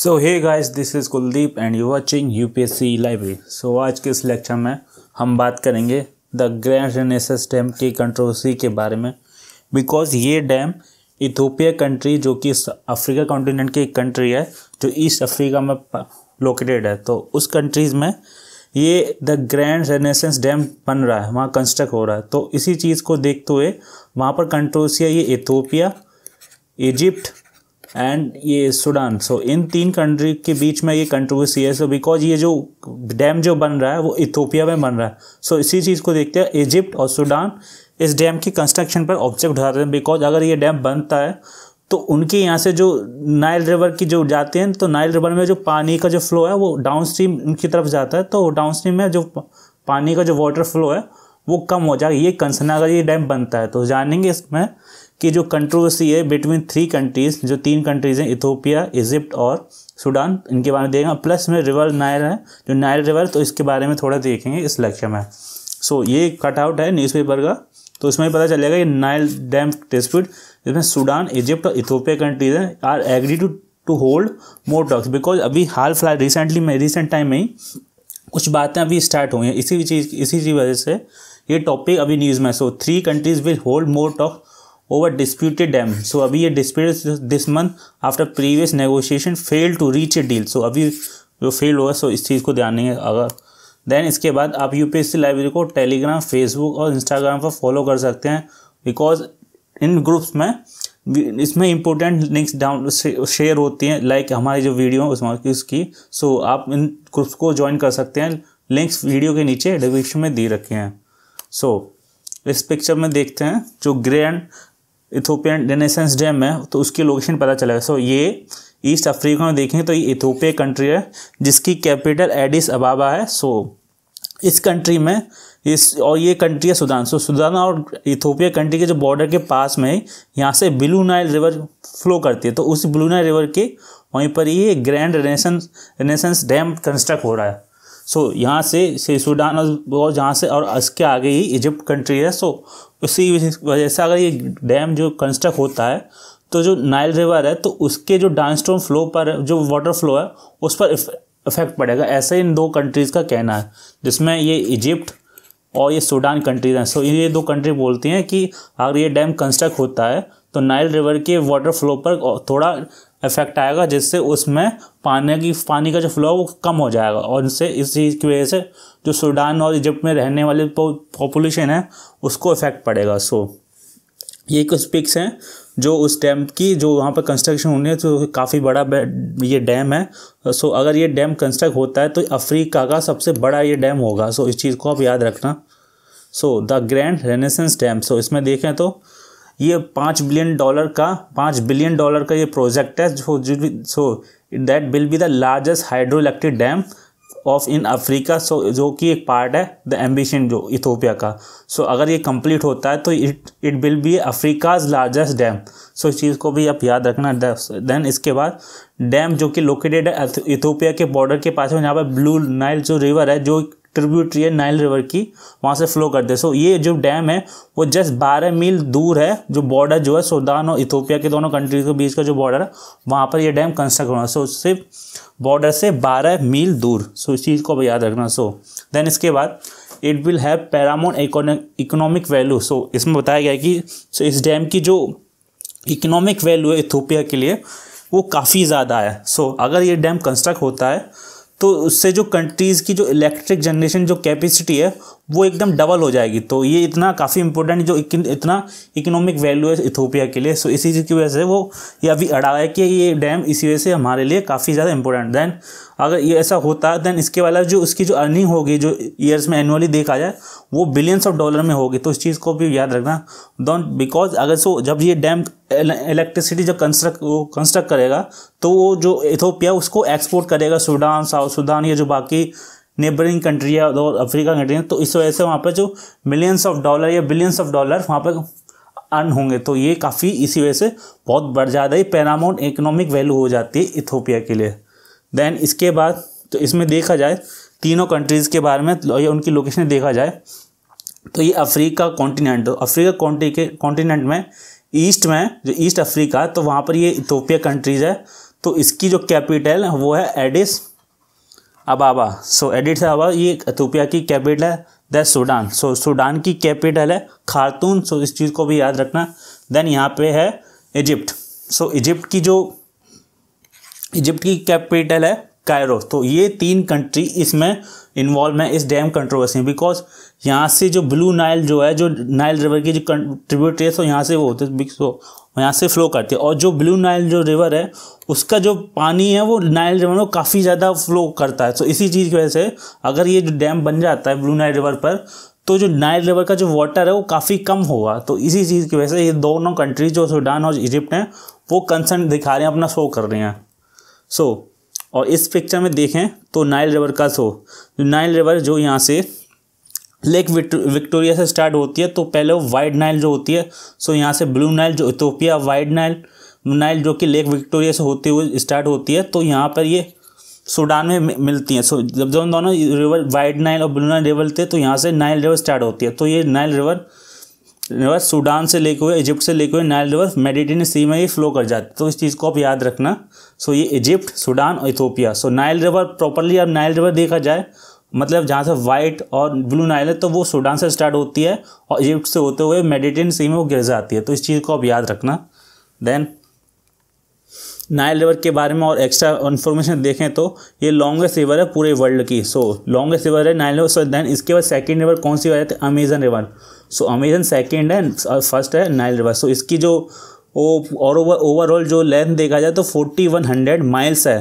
so hey guys this is Kuldeep and you watching UPSC library so आज के इस lecture में हम बात करेंगे द ग्रैंड रेनेसस डैम की कंट्रोवर्सी के बारे में बिकॉज ये डैम इथोपिया कंट्री जो कि अफ्रीका कॉन्टिनेंट की एक कंट्री है जो ईस्ट अफ्रीका में लोकेटेड है तो उस कंट्रीज़ में ये द ग्रैंड रेनेसेंस डैम बन रहा है वहाँ कंस्ट्रक्ट हो रहा है तो इसी चीज़ को देखते हुए वहाँ पर कंट्रोवर्सी है ये इथोपिया इजिप्ट एंड ये सूडान सो इन तीन कंट्री के बीच में ये कंट्रोवर्सी है सो बिकॉज ये जो डैम जो बन रहा है वो इथोपिया में बन रहा है सो so, इसी चीज़ को देखते हैं इजिप्ट और सूडान इस डैम की कंस्ट्रक्शन पर ऑब्जेक्ट उठाते हैं बिकॉज अगर ये डैम बनता है तो उनके यहाँ से जो नाइल रिवर की जो जाते हैं तो नाइल रिवर में जो पानी का जो फ्लो है वो डाउन स्ट्रीम उनकी तरफ जाता है तो डाउन स्ट्रीम में जो पानी का जो वाटर फ्लो है वो कम हो जाएगा ये कंसर्न अगर ये डैम बनता है तो जानेंगे इसमें कि जो कंट्रोवर्सी है बिटवीन थ्री कंट्रीज जो तीन कंट्रीज हैं इथोपिया इजिप्ट और सूडान इनके बारे में देखेंगे प्लस में रिवर नायल है जो नायल रिवर तो इसके बारे में थोड़ा देखेंगे इस लेक्चर में सो so, ये कटआउट है न्यूज़पेपर का तो इसमें पता चलेगा ये नायल डैम डिस्प्यूट जिसमें सूडान इजिप्ट और इथोपिया कंट्रीज हैं are agree to to hold more talks because अभी हाल फिलहाल रिसेंटली में रिसेंट टाइम में ही कुछ बातें अभी स्टार्ट हुई हैं इसी चीज़ इसी वजह से ये टॉपिक अभी न्यूज़ में so three countries will hold more talk over disputed dam so अभी ये dispute this month after previous negotiation fail to reach a deal so अभी जो फेल हुआ सो इस चीज़ को ध्यान नहीं है अगर देन इसके बाद आप सी लाइब्रेरी को टेलीग्राम फेसबुक और इंस्टाग्राम पर फॉलो कर सकते हैं बिकॉज इन ग्रुप्स में इसमें इंपॉर्टेंट लिंक्स डाउन शेयर होती हैं लाइक हमारी जो वीडियो है उसमें उसकी सो आप इन ग्रुप्स को ज्वाइन कर सकते हैं लिंक्स वीडियो के नीचे डिस्क्रिप्शन में दे रखे हैं सो so, इस पिक्चर में देखते हैं जो ग्रैंड इथोपियन डेनेसेंस डैम है तो उसकी लोकेशन पता चलेगा सो ये ईस्ट अफ्रीका में देखें तो ये इथोपिया कंट्री है जिसकी कैपिटल एडिस अबाबा है सो इस कंट्री में इस और ये कंट्री है सुदान सो सुदान और इथोपिया कंट्री के जो बॉर्डर के पास में यहाँ से ब्लू नाइल रिवर फ्लो करती है तो उस ब्लू नाइल रिवर के वहीं पर ये grand renaissance renaissance dam construct हो रहा है सो so, यहाँ से, से सूडान और जहाँ से और इसके आगे ही इजिप्ट कंट्री है सो so, उसी वजह से अगर ये डैम जो कंस्ट्रक्ट होता है तो जो नाइल रिवर है तो उसके जो डाउनस्ट्रीम फ्लो पर जो वाटर फ्लो है उस पर इफेक्ट पड़ेगा ऐसे इन दो कंट्रीज़ का कहना है जिसमें ये इजिप्ट और ये सूडान कंट्रीज हैं सो so, ये दो कंट्री बोलती हैं कि अगर ये डैम कंस्ट्रक्ट होता है तो नाइल रिवर के वाटर फ्लो पर थोड़ा इफेक्ट आएगा जिससे उसमें पानी की पानी का जो फ्लो वो कम हो जाएगा और इससे इस चीज़ की वजह से जो सूडान और इजिप्ट में रहने वाली पॉपुलेशन है उसको इफेक्ट पड़ेगा सो ये कुछ पिक्स हैं जो उस डैम की जो वहाँ पर कंस्ट्रक्शन होनी है तो काफ़ी बड़ा ये डैम है सो अगर ये डैम कंस्ट्रक्ट होता है तो अफ्रीका का सबसे बड़ा ये डैम होगा सो इस चीज़ को आप याद रखना so the grand renaissance dam so इसमें देखें तो ये पाँच बिलियन डॉलर का पाँच बिलियन डॉलर का ये प्रोजेक्ट है जो so that will be the largest hydro electric dam of in Africa so जो कि एक पार्ट है द एम्बिशन जो इथोपिया का सो so, अगर ये कंप्लीट होता है तो it it will be Africa's largest dam so इस चीज़ को भी आप याद रखना देन इसके बाद डैम जो कि लोकेटेड है इथोपिया के बॉर्डर के पास में यहाँ पर ब्लू नाइल जो रिवर है जो ट्रिब्यूटरी है नाइल रिवर की वहाँ से फ्लो करते हैं सो ये जो डैम है वो जस्ट बारह मील दूर है जो बॉर्डर जो है सूडान और इथोपिया के दोनों कंट्रीज के बीच का जो बॉर्डर है वहाँ पर यह डैम कंस्ट्रक्ट होना सो सिर्फ बॉर्डर से बारह मील दूर सो इस चीज़ को याद रखना सो देन इसके बाद it will have paramount economic value so इसमें बताया गया कि सो इस डैम की जो इकोनॉमिक वैल्यू है इथोपिया के लिए वो काफ़ी ज़्यादा है सो अगर ये डैम कंस्ट्रक्ट होता है तो उससे जो कंट्रीज़ की जो इलेक्ट्रिक जनरेशन जो कैपेसिटी है वो एकदम डबल हो जाएगी तो ये इतना काफ़ी इंपॉर्टेंट जो इतना इकोनॉमिक वैल्यू है इथोपिया के लिए सो इसी चीज़ की वजह से वो ये अभी अड़ा है कि ये डैम इसी वजह से हमारे लिए काफ़ी ज़्यादा इंपॉर्टेंट देन अगर ये ऐसा होता है देन इसके वाला जो उसकी जो अर्निंग होगी जो ईयर्स में एनुअली देखा जाए वो बिलियंस ऑफ डॉलर में होगी तो इस चीज़ को भी याद रखना डोंट बिकॉज अगर सो जब ये डैम इलेक्ट्रिसिटी जब कंस्ट्रक्ट वो कंस्ट्रक्ट करेगा तो वो जो इथोपिया उसको एक्सपोर्ट करेगा सूडान साउथ सूडान या जो बाकी नेबरिंग कंट्री है और अफ्रीका कंट्री तो इस वजह से वहाँ पर जो मिलियंस ऑफ डॉलर या बिलियंस ऑफ डॉलर वहाँ पर अर्न होंगे तो ये काफ़ी इसी वजह से बहुत बढ़ ज़्यादा ही पैरामाउंट इकोनॉमिक वैल्यू हो जाती है इथोपिया के लिए देन इसके बाद तो इसमें देखा जाए तीनों कंट्रीज़ के बारे में तो या उनकी लोकेशन देखा जाए तो ये अफ्रीका कॉन्टीनेंट अफ्रीका कॉन्टी के कॉन्टीनेंट में ईस्ट में जो ईस्ट अफ्रीका तो वहाँ पर ये इथोपिया कंट्रीज़ है तो इसकी जो कैपिटल वो है एडिस अबाबा सो एडिट से अबाबा ये इथोपिया की कैपिटल है द सूडान सो सूडान की कैपिटल है खातून सो so, इस चीज़ को भी याद रखना देन यहाँ पे है इजिप्ट सो so, इजिप्ट की जो इजिप्ट की कैपिटल है कायरो तो ये तीन कंट्री इसमें इन्वॉल्व है इस डैम कंट्रोवर्सी में बिकॉज यहाँ से जो ब्लू नाइल जो है जो नाइल रिवर की जो कंट्रीब्यूटरी है सो यहाँ से वो होते सो यहाँ से फ्लो करती है और जो ब्लू नाइल जो रिवर है उसका जो पानी है वो नाइल रिवर में काफ़ी ज़्यादा फ्लो करता है तो इसी चीज़ की वजह से अगर ये जो डैम बन जाता है ब्लू नाइल रिवर पर तो जो नाइल रिवर का जो वाटर है वो काफ़ी कम होगा तो इसी चीज़ की वजह से ये दोनों कंट्रीज जो सूडान और इजिप्ट हैं वो कंसर्न दिखा रहे हैं अपना शो कर रहे हैं सो so, और इस पिक्चर में देखें तो नाइल रिवर का शो नाइल रिवर जो यहाँ से लेक विक्टोरिया से स्टार्ट होती है तो पहले वो वाइड नाइल जो होती है सो यहाँ से ब्लू नाइल जो इथोपिया वाइड नाइल नाइल जो कि लेक विक्टोरिया से होते हुए स्टार्ट होती है तो यहाँ पर ये सूडान में मिलती हैं सो जब जब दोनों रिवर वाइड नाइल और ब्लू नाइल रिवर थे तो यहाँ से नाइल रिवर स्टार्ट होती है तो ये नाइल रिवर रिवर सूडान से लेके हुए इजिप्ट से लेके हुए नाइल रिवर मेडिटेन सी में ही फ्लो कर जाती है तो इस चीज़ को आप याद रखना सो ये इजिप्ट सूडान और Ethiopia so Nile river properly अब नाइल रिवर देखा जाए मतलब जहाँ से वाइट और ब्लू नाइल है तो वो सूडान से स्टार्ट होती है और इजिप्ट से होते हुए मेडिटेन सी में वो गिर जाती है तो इस चीज़ को आप याद रखना देन नाइल रिवर के बारे में और एक्स्ट्रा इन्फॉर्मेशन देखें तो ये लॉन्गेस्ट रिवर है पूरे वर्ल्ड की सो लॉन्गेस्ट रिवर है नाइल रिवर सो देन इसके बाद सेकेंड रिवर कौन सी हो जाती है Amazon river so Amazon second है और फर्स्ट है नाइल रिवर सो इसकी जो और ओवरऑल जो लेंथ देखा जाए तो फोर्टी वन हंड्रेड माइल्स है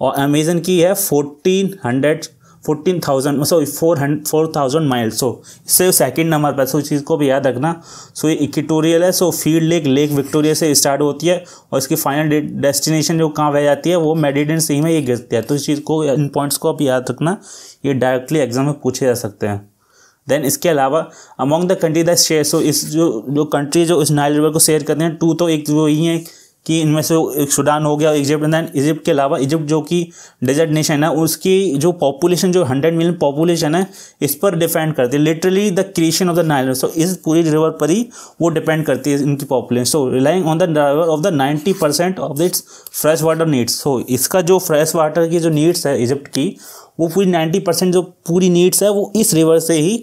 और अमेजन की है fourteen hundred fourteen thousand sorry four hundred four thousand miles so इससे सेकेंड नंबर पर सो इस चीज़ को भी याद रखना सो ये इक्विटोरियल है so field lake lake Victoria से स्टार्ट होती है और इसकी फाइनल डेस्टिनेशन जो कहाँ रह जाती है वो मेडिडेंट सी में ये गिरती है तो इस चीज़ को इन पॉइंट्स को आप याद रखना ये डायरेक्टली एग्जाम में पूछे जा सकते हैं देन इसके अलावा among the country that share so इस जो जो कंट्री जो इस नाइल रिवर को शेयर करते हैं टू तो एक वो ही है कि इनमें से एक सूडान हो गया इजिप्ट एंड इजिप्ट के अलावा इजिप्ट जो कि डेजर्ट नेशन है उसकी जो पॉपुलेशन जो हंड्रेड मिलियन पॉपुलेशन है इस पर डिपेंड करती है literally the creation of the Nile so इस पूरी रिवर पर ही वो डिपेंड करती है इनकी population so relying on the river of the ninety percent of its fresh water needs so इसका जो फ्रेश वाटर की जो नीड्स है इजिप्ट की वो पूरी नाइन्टी परसेंट जो पूरी नीड्स है वो इस रिवर से ही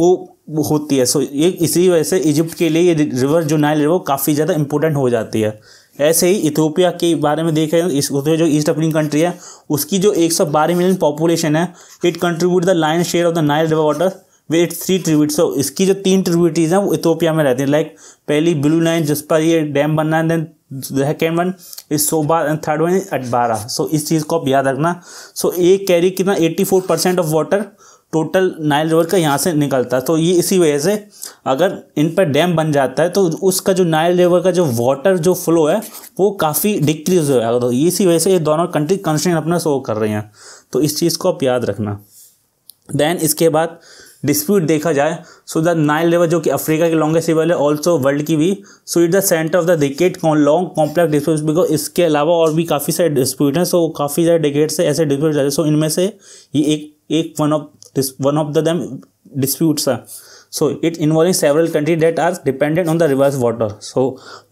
वो होती है सो so, ये इसी वजह से इजिप्ट के लिए ये रिवर जो नाइल रिवर काफ़ी ज़्यादा इंपॉर्टेंट हो जाती है ऐसे ही इथोपिया के बारे में देखें इस जो ईस्ट अफ्रीन कंट्री है उसकी जो एक सौ बारह मिलियन पॉपुलेशन है it contribute the line share of the Nile river water way it three tribute so इसकी जो तीन ट्रीब्यूटीज हैं वो इथोपिया में रहती हैं लाइक पहली ब्लू लाइन जिस पर ये डैम बनना है then second one is Sobat and third one is Atbara so इस चीज़ को आप याद रखना सो so, एक कैरी कितना eighty four percent of water total Nile river का यहाँ से निकलता है तो ये इसी वजह से अगर इन पर डैम बन जाता है तो उसका जो नाइल रिवर का जो वाटर जो फ्लो है वो काफ़ी डिक्रीज हो जाएगा तो इसी वजह से ये दोनों कंट्री कंस्ट्रेन अपना शो कर रही हैं तो इस चीज़ को आप याद रखना देन इसके बाद डिस्प्यूट देखा जाए सो द नाइल रिवर जो कि अफ्रीका की लॉन्गेस्ट रिवर है ऑल्सो वर्ल्ड की भी so it the center of the decade long complex dispute because इसके अलावा और भी काफ़ी सारे डिस्प्यूट हैं सो काफ़ी सारे डिकेट से ऐसे डिस्प्यूट जाते हैं सो इनमें से ये एक एक one of this one of the them disputes are so it involving several country that are dependent on the reverse water so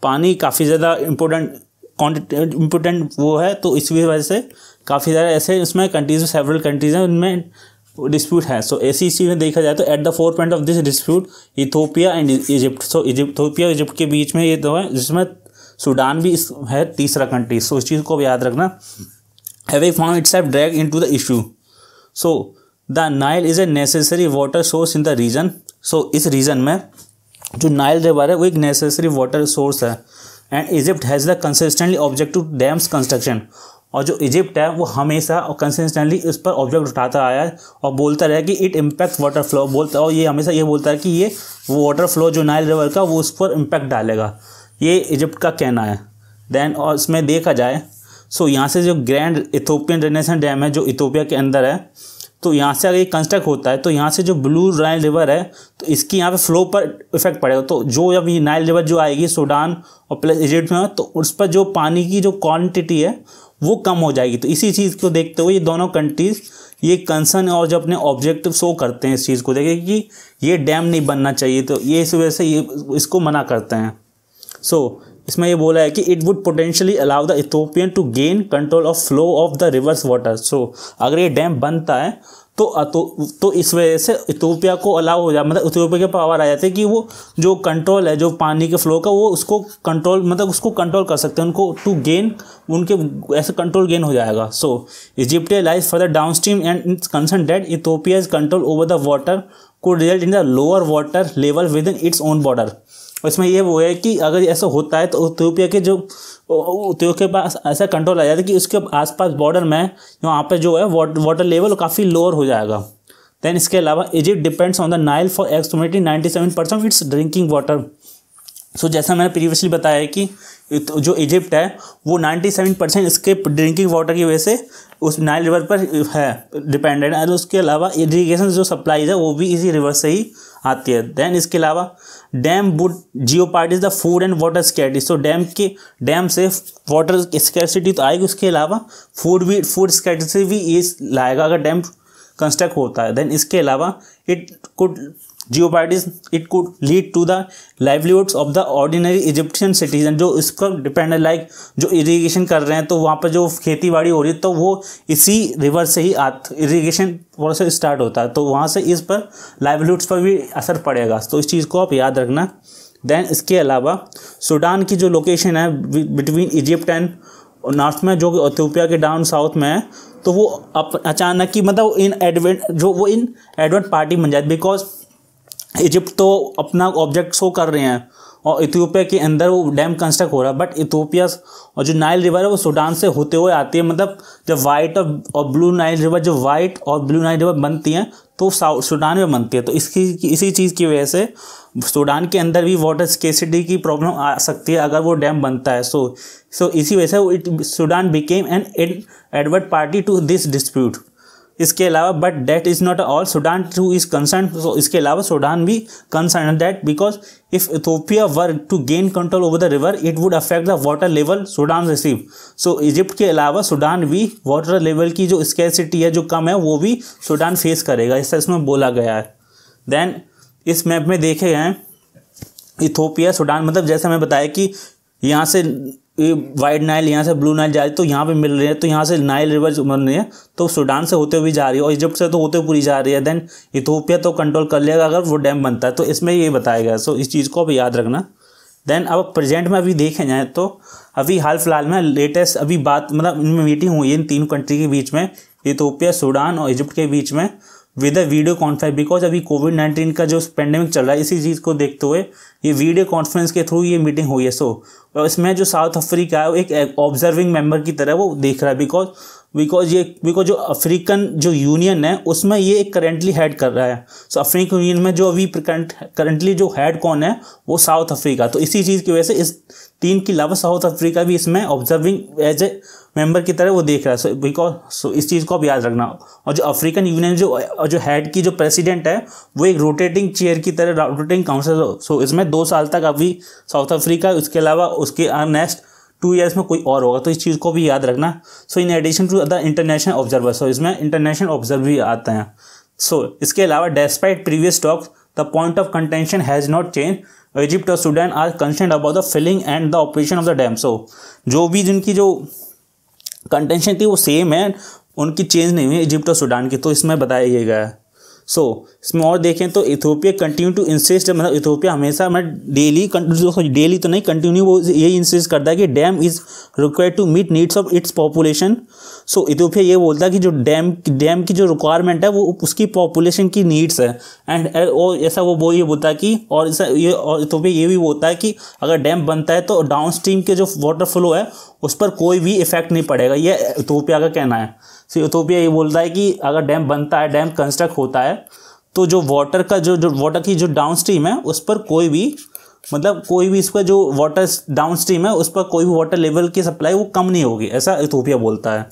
पानी काफ़ी ज़्यादा इम्पोर्टेंट इम्पोर्टेंट वो है तो इसी वजह से काफ़ी ज़्यादा ऐसे उसमें कंट्रीज सेवरल कंट्रीज हैं उनमें डिस्प्यूट है सो ऐसी चीज़ में देखा जाए तो at the four point of this dispute Ethiopia and Egypt so Ethiopia और इजिप्ट के बीच में ये तो है जिसमें सूडान भी इस है तीसरा कंट्री सो so, इस चीज़ को याद रखना having form its drag into the issue so the Nile is a necessary water source in the region so इस रीजन में जो नाइल रिवर है वो एक नेसेसरी वाटर सोर्स है and Egypt has the consistently object to dams construction और जो Egypt है वो हमेशा और कंसिस्टेंटली इस पर ऑब्जेक्ट उठाता आया है और बोलता रहा कि इट इम्पैक्ट वाटर फ्लो बोलता और ये हमेशा ये बोलता है कि ये वो वाटर फ्लो जो नाइल रिवर का वो उस पर इम्पैक्ट डालेगा ये इजिप्ट का कहना है देन और इसमें देखा जाए सो so, यहाँ से जो ग्रैंड इथोपियन रेनेसन डैम है जो इथोपिया के अंदर है तो यहाँ से अगर ये कंस्ट्रक्ट होता है तो यहाँ से जो ब्लू नाइल रिवर है तो इसकी यहाँ पे फ्लो पर इफेक्ट पड़ेगा तो जो जब ये नाइल रिवर जो आएगी सूडान और प्लस इजिप्ट में तो उस पर जो पानी की जो क्वान्टिटी है वो कम हो जाएगी तो इसी चीज़ को देखते हुए ये दोनों कंट्रीज़ ये कंसर्न और जो अपने ऑब्जेक्टिव शो करते हैं इस चीज़ को देखें कि ये डैम नहीं बनना चाहिए तो ये इस वजह से ये इसको मना करते हैं सो so, इसमें ये बोला है कि it would potentially allow the Ethiopian to gain control of flow of the reverse water so अगर ये डैम बनता है तो तो इस वजह से इथोपिया को अलाउ हो जाए मतलब इथोपिया के पावर आ जाते हैं कि वो जो कंट्रोल है जो पानी के फ्लो का वो उसको कंट्रोल मतलब उसको कंट्रोल कर सकते हैं उनको टू गेन उनके ऐसे कंट्रोल गेन हो जाएगा so Egypt lies for the downstream and its concern that Ethiopia is control over the water को result in the lower water level within its own border इसमें यह वो है कि अगर ऐसा होता है तो इथियोपिया के जो इथियोपिया के पास ऐसा कंट्रोल आ जाता है कि उसके आसपास बॉर्डर में वहाँ पर जो है वाटर लेवल काफ़ी लोअर हो जाएगा देन इसके अलावा Egypt depends on the Nile for एक्सटोमेटी ninety seven percent its drinking water so so, जैसा मैंने प्रीवियसली बताया है कि जो इजिप्ट है वो 97 परसेंट इसके ड्रिंकिंग वाटर की वजह से उस नाइल रिवर पर है डिपेंडेंट है उसके अलावा इरीगेशन जो सप्लाईज है वो भी इसी रिवर से ही आती है देन इसके अलावा dam would jeopardize the food and water security so dam के डैम से वाटर स्कैरसिटी तो आएगी उसके अलावा फूड भी फूड से भी ये लाएगा अगर डैम कंस्ट्रक्ट होता है देन इसके अलावा it could parties it could lead to the livelihoods of the ordinary Egyptian citizen जो इस पर डिपेंड है लाइक जो इरीगेशन कर रहे हैं तो वहाँ पर जो खेती बाड़ी हो रही है तो वो इसी रिवर से ही इरीगेशन प्रोसेस स्टार्ट होता है तो वहाँ से इस पर लाइवलीहुड्स पर भी असर पड़ेगा तो इस चीज़ को आप याद रखना देन इसके अलावा सूडान की जो लोकेशन है बिटवीन इजिप्ट एंड नॉर्थ में जो इथियोपिया के डाउन साउथ में है तो वो अप अचानक ही मतलब इन एडवेंट जो वो इन एडवेंट पार्टी बन जाए बिकॉज इजिप्ट तो अपना ऑब्जेक्ट शो कर रहे हैं और इथियोपिया के अंदर वो डैम कंस्ट्रक्ट हो रहा है बट इथियोपिया और जो नाइल रिवर है वो सूडान से होते हुए आती है मतलब जब वाइट और, और ब्लू नाइल रिवर जब वाइट और ब्लू नाइल रिवर बनती हैं तो साउथ सूडान में बनती है तो इसकी इसी चीज़ की वजह से सूडान के अंदर भी वाटर स्केसिटी की प्रॉब्लम आ सकती है अगर वो डैम बनता है सो so, सो so इसी वजह से it Sudan became an adverse party to this dispute इसके अलावा but that is not all Sudan too is concern इसके अलावा सूडान भी concern that because if Ethiopia were to gain control over the river it would affect the water level Sudan receive so Egypt के अलावा Sudan भी water level की जो scarcity है जो कम है वो भी सूडान फेस करेगा ऐसा इसमें बोला गया है देन इस मैप में देखे गए हैं इथोपिया सूडान मतलब जैसे हमें बताया कि यहाँ से वाइट नाइल यहाँ से ब्लू नाइल जा रही है तो यहाँ पे मिल रही है तो यहाँ से नाइल रिवर्स बन रही है तो सूडान से होते हुए जा रही है और इजिप्ट से तो होते पूरी जा रही है देन इथोपिया तो कंट्रोल कर लेगा अगर वो डैम बनता है तो इसमें ये बताया गया सो इस चीज़ को अब याद रखना देन अब प्रेजेंट में अभी देखें जाए तो अभी हाल फिलहाल में लेटेस्ट अभी बात मतलब इनमें मीटिंग हुई है इन तीन कंट्री के बीच में इथोपिया सूडान और इजिप्ट के बीच में with a video conference because अभी कोविड नाइन्टीन का जो पेंडेमिक चल रहा है इसी चीज़ को देखते हुए ये वीडियो कॉन्फ्रेंस के थ्रू ये मीटिंग हुई है सो और इसमें जो साउथ अफ्रीका है वो एक ऑब्जर्विंग मेंबर की तरह वो देख रहा है बिकॉज बिकॉज ये बिकॉज जो अफ्रीकन जो यूनियन है उसमें ये करेंटली हेड कर रहा है सो अफ्रीकन यूनियन में जो अभी करंटली जो हेड कौन है वो साउथ अफ्रीका तो इसी चीज़ की वजह से इस तीन के अलावा साउथ अफ्रीका भी इसमें ऑब्जर्विंग एज ए मेंबर की तरह वो देख रहा है सो बिकॉज सो इस चीज़ को आप याद रखना और जो अफ्रीकन यूनियन जो जो हेड की जो प्रेसिडेंट है वो एक रोटेटिंग चेयर की तरह रोटेटिंग काउंसिल सो इसमें दो साल तक अभी साउथ अफ्रीका उसके अलावा उसके नेक्स्ट uh, टू ईयर्स में कोई और होगा तो इस चीज़ को भी याद रखना so in addition to the international observer so इसमें इंटरनेशनल ऑब्जर्वर भी आते हैं सो so, इसके अलावा despite previous talks the point of contention has not change Egypt और Sudan are concern about the filling and the operation of the dam so जो भी जिनकी जो कंटेंशन थी वो सेम है उनकी चेंज नहीं हुई इजिप्ट और सूडान की तो इसमें बताया गया है सो so, इसमें और देखें तो इथोपिया कंटिन्यू टू इंसिस्ट मतलब इथोपिया हमेशा मैं डेली डेली तो नहीं कंटिन्यू वो यही इंसिस्ट करता है कि dam is required to meet needs of its population so Ethiopia ये बोलता है कि जो डैम डैम की जो रिक्वायरमेंट है वो उसकी पॉपुलेशन की नीड्स है एंड और ऐसा वो वो ये बोलता है कि और ऐसा ये और इथोपिया ये भी बोलता है कि अगर डैम बनता है तो डाउन स्ट्रीम के जो वाटर फ्लो है उस पर कोई भी इफेक्ट नहीं पड़ेगा ये इथोपिया का कहना है सो इथोपिया ये बोलता है कि अगर डैम बनता है डैम कंस्ट्रक्ट होता है तो जो वाटर का जो जो वाटर की जो डाउन स्ट्रीम है उस पर कोई भी मतलब कोई भी इसका जो वाटर डाउन स्ट्रीम है उस पर कोई भी वाटर लेवल की सप्लाई वो कम नहीं होगी ऐसा इथोपिया बोलता है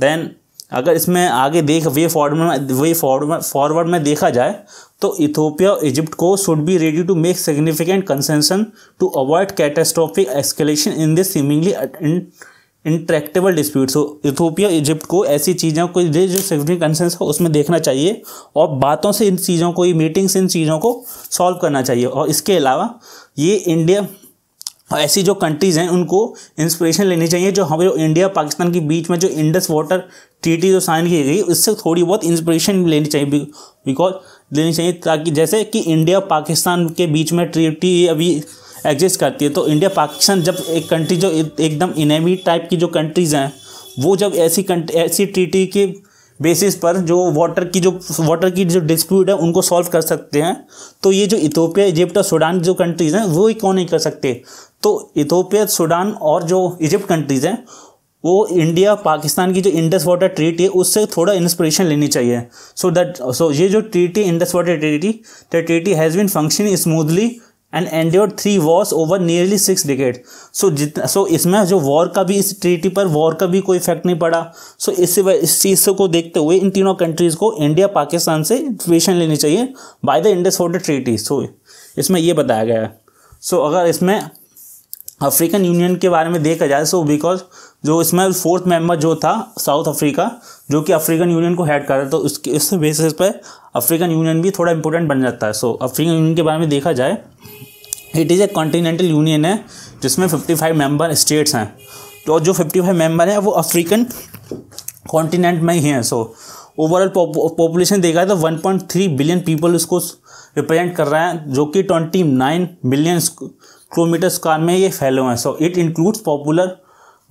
देन अगर इसमें आगे देख वे फॉरवर्ड में वे फॉरवर्ड में देखा जाए तो इथोपिया इजिप्ट को should be ready to make significant concession to avoid catastrophic escalation in this seemingly intractable disputes हो इथोपिया इजिप्ट को ऐसी चीज़ों को जो सिग्निफिक कंसेंस हो उसमें देखना चाहिए और बातों से इन चीज़ों को मीटिंग से इन चीज़ों को सॉल्व करना चाहिए और इसके अलावा ये इंडिया ऐसी जो कंट्रीज़ हैं उनको इंस्पिरेशन लेनी चाहिए जो हमें इंडिया पाकिस्तान के बीच में जो इंडस वाटर ट्रीटी जो साइन की गई उससे थोड़ी बहुत इंस्पिरेशन लेनी चाहिए बिकॉज लेनी चाहिए ताकि जैसे कि इंडिया पाकिस्तान के बीच में ट्रीटी अभी एग्जिस्ट करती है तो इंडिया पाकिस्तान जब एक कंट्री जो एकदम इनेमी टाइप की जो कंट्रीज़ हैं वो जब ऐसी ऐसी ट्रीटी के बेसिस पर जो वाटर की जो वाटर की जो डिस्प्यूट है उनको सॉल्व कर सकते हैं तो ये जो इथोपिया इजिप्ट और सूडान जो कंट्रीज़ हैं वो ही क्यों नहीं कर सकते तो इथोपिया सूडान और जो इजिप्ट कंट्रीज़ हैं वो इंडिया पाकिस्तान की जो इंडस वाटर ट्रीटी है उससे थोड़ा इंस्पिरेशन लेनी चाहिए सो दैट सो ये जो treaty Indus water treaty the treaty has been functioning smoothly and and three wars over nearly six decade so जितना सो इसमें जो वॉर का भी इस ट्रीटी पर वॉर का भी कोई इफेक्ट नहीं पड़ा सो so, इस इस चीज़ को देखते हुए इन तीनों कंट्रीज़ को इंडिया पाकिस्तान से इन्फॉर्मेशन लेनी चाहिए by the Indus water treaty so इसमें ये बताया गया है सो so, अगर इसमें अफ्रीकन यूनियन के बारे में देखा जाए सो बिकॉज जो इसमें फोर्थ मेंबर जो था साउथ अफ्रीका जो कि अफ्रीकन यूनियन को हेड कर रहा था तो उसके इस बेसिस पर अफ्रीकन यूनियन भी थोड़ा इंपॉर्टेंट बन जाता है सो अफ्रीकन यूनियन के बारे में देखा जाए it is a continental union है जिसमें 55 मेंबर स्टेट्स हैं तो जो 55 मेंबर हैं वो अफ्रीकन कॉन्टीनेंट में ही हैं सो ओवरऑल पॉपुलेशन देखा तो 1.3 बिलियन पीपल उसको रिप्रेजेंट कर रहा है जो कि 29 बिलियन किलोमीटर स्क्वायर में ये फैलो हैं so it includes popular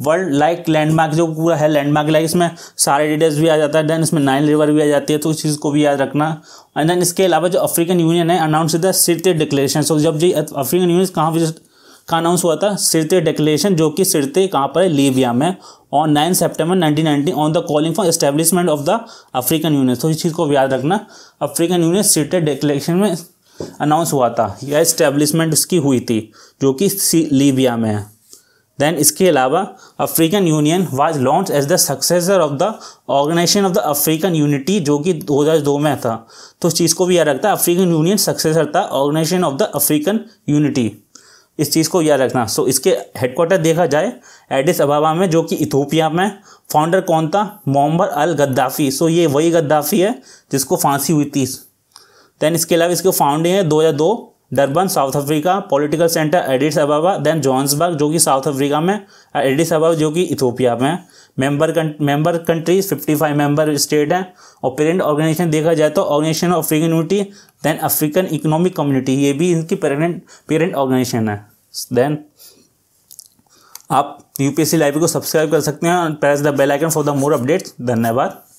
world like landmark जो पूरा है लैंडमार्क लाइक इसमें सारे डिटेल्स भी आ जाता है देन इसमें नाइन रिवर भी आ जाती है तो उस चीज़ को भी याद रखना एंड देन इसके अलावा जो अफ्रीकन यूनियन है announce the Sirte declaration so जब जी अफ्रीकन यूनियन कहाँ विजिट का अनाउंस हुआ था सिरते डिक्लेरेशन जो कि सिरते कहाँ पर है लीबिया में on nine September nineteen ninety on the calling for establishment of the African union तो इस चीज़ को याद रखना अफ्रीकन यूनियन सिरते डिक्लेरेशन में अनाउंस हुआ था या इस्टेब्लिशमेंट इसकी हुई थी जो कि लीबिया में है देन इसके अलावा African union was launch as the successor of the organization of the African unity जो कि 2002 में था तो उस चीज़ को भी याद रखता है अफ्रीकन यूनियन सक्सेसर था organization of the African unity इस चीज़ को याद रखना सो so, इसके हेडक्वार्टर देखा जाए एडिस अबाबा में जो कि इथोपिया में फाउंडर कौन था Mohammed al Gaddafi so so, ये वही गद्दाफी है जिसको फांसी हुई थी देन इसके अलावा इसके फाउंडिंग है दो Durban South Africa political centre Addis Ababa then Johannesburg जो कि साउथ अफ्रीका में एडिस अबाबा जो कि इथोपिया में member member countries 55 member state हैं और पेरेंट ऑर्गेनाइजेशन देखा जाए तो organization of African unity then African economic community ये भी इनकी पेरेंट पेरेंट ऑर्गेनाइजेशन है देन आप यूपीएससी लाइब्रेरी को सब्सक्राइब कर सकते हैं press the bell icon for the more updates धन्यवाद